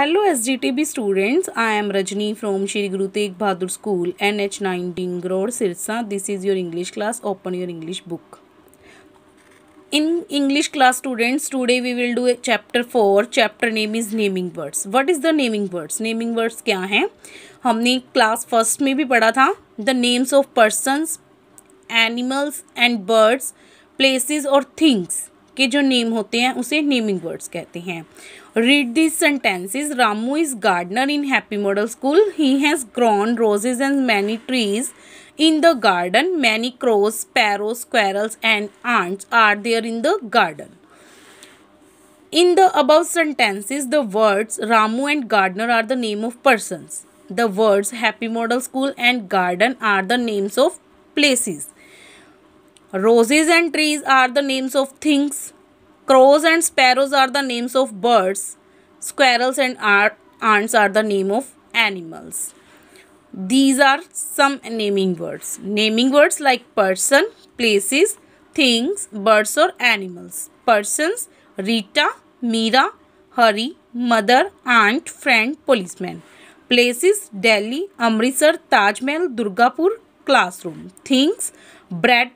Hello S G T B students I am Rajni from Shri Guru Tegh Bahadur school N H nineteen ग्रोड Sirsa this is your English class open your English book in English class students today we will do a chapter four chapter name is naming words what is the naming words naming words क्या हैं हमने class first में भी पढ़ा था the names of persons animals and birds places और things के जो नेम होते हैं उसे नेमिंग वर्ड्स कहते हैं read this sentences Ramu is gardener in happy model school he has grown roses and many trees in the garden many crows parrot squirrels and ants are there in the garden in the above sentences the words Ramu and gardener are the name of person the words happy model school and garden are the names of places Roses and trees are the names of things. Crows and sparrows are the names of birds. Squirrels and ants are the name of animals. These are some naming words. Naming words like person, places, things, birds or animals. Persons, Rita, Mira, hurry mother, aunt, friend, policeman. Places, Delhi, Amritsar, Taj Mahal, Durgapur, classroom. Things, bread,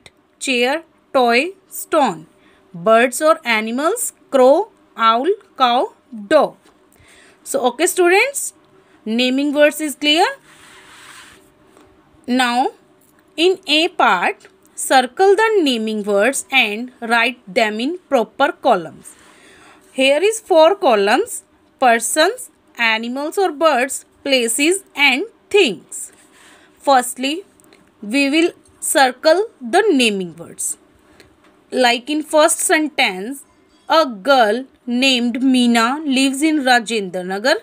chair, toy, stone. Birds or animals, crow, owl, cow, dog. So, okay students, naming words is clear. Now, in A part, circle the naming words and write them in proper columns. Here is four columns, persons, animals or birds, places and things. Firstly, we will circle the naming words. Like in first sentence, a girl named Meena lives in rajendranagar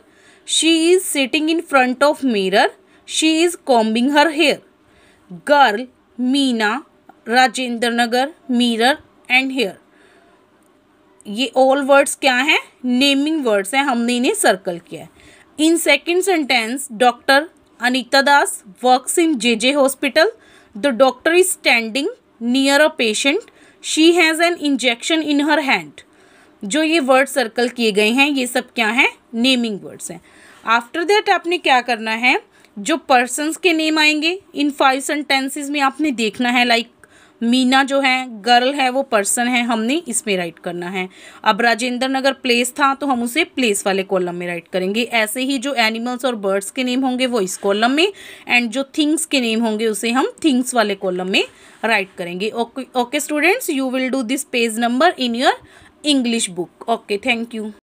She is sitting in front of mirror. She is combing her hair. Girl, Meena, rajendranagar mirror and hair. ये all words क्या हैं naming words हैं हमने इन्हें circle किया है in second sentence doctor Anita Das works in J J hospital The doctor is standing near a patient. She has an injection in her hand. जो ये वर्ड सर्कल किए गए हैं ये सब क्या हैं नेमिंग वर्ड्स हैं आफ्टर दैट आपने क्या करना है जो पर्सनस के नेम आएंगे इन फाइव सेंटेंसेस में आपने देखना है लाइक like, मीना जो है गर्ल है वो पर्सन है हमने इसमें राइट करना है अब राजेंद्र नगर प्लेस था तो हम उसे प्लेस वाले कॉलम में राइट करेंगे ऐसे ही जो एनिमल्स और बर्ड्स के नेम होंगे वो इस कॉलम में एंड जो थिंग्स के नेम होंगे उसे हम थिंग्स वाले कॉलम में राइट करेंगे okay okay students you will do this page number in your English book okay thank you